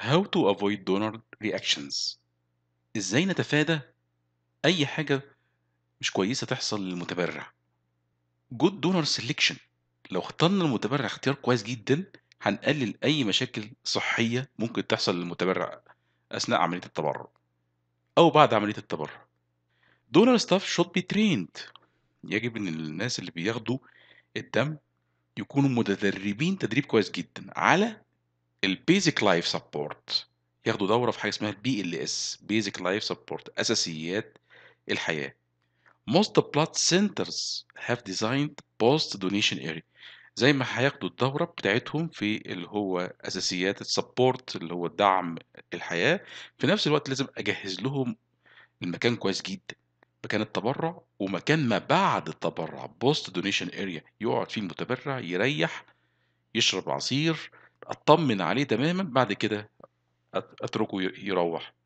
How to avoid donor reactions ازاي نتفادى اي حاجة مش كويسة تحصل للمتبرع good donor selection لو اخترنا المتبرع اختيار كويس جدا هنقلل اي مشاكل صحية ممكن تحصل للمتبرع اثناء عملية التبرع او بعد عملية التبرع donor staff should be trained يجب ان الناس اللي بياخدوا الدم يكونوا متدربين تدريب كويس جدا على البيزك لايف سبورت ياخدوا دوره في حاجه اسمها البي ال اس بيزك لايف سبورت اساسيات الحياه most blood centers have designed post donation area زي ما هياخدوا الدوره بتاعتهم في اللي هو اساسيات السبورت اللي هو دعم الحياه في نفس الوقت لازم اجهز لهم المكان كويس جدا مكان التبرع ومكان ما بعد التبرع بوست دونيشن اريا يقعد فيه المتبرع يريح يشرب عصير اطمن عليه تماما بعد كده اتركه يروح